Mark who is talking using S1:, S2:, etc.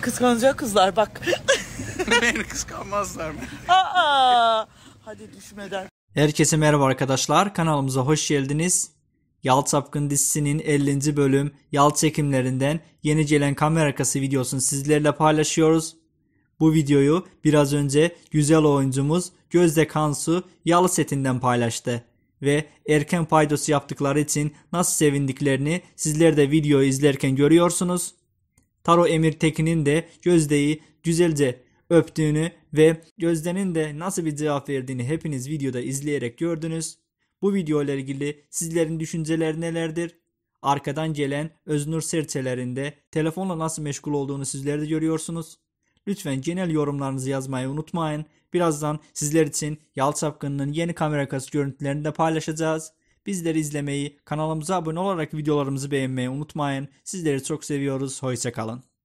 S1: Kıskanacak kızlar bak. Beni kıskanmazlar mı? Aa, hadi düşmeden. Herkese merhaba arkadaşlar. Kanalımıza hoş geldiniz. Yalt Sapkın dizisinin 50. bölüm yal çekimlerinden yeni gelen kamera arkası videosunu sizlerle paylaşıyoruz. Bu videoyu biraz önce güzel oyuncumuz Gözde Kansu Yalı setinden paylaştı ve erken paydosu yaptıkları için nasıl sevindiklerini sizler de videoyu izlerken görüyorsunuz. Taro Emir Tekin'in de Gözde'yi güzelce öptüğünü ve Gözde'nin de nasıl bir cevap verdiğini hepiniz videoda izleyerek gördünüz. Bu video ile ilgili sizlerin düşünceleri nelerdir? Arkadan gelen Öznur serçelerinde telefonla nasıl meşgul olduğunu sizler de görüyorsunuz. Lütfen genel yorumlarınızı yazmayı unutmayın. Birazdan sizler için Yal Çapkın'ın yeni kamera arkası görüntülerini de paylaşacağız. Bizleri izlemeyi, kanalımıza abone olarak videolarımızı beğenmeyi unutmayın. Sizleri çok seviyoruz. Hoşçakalın.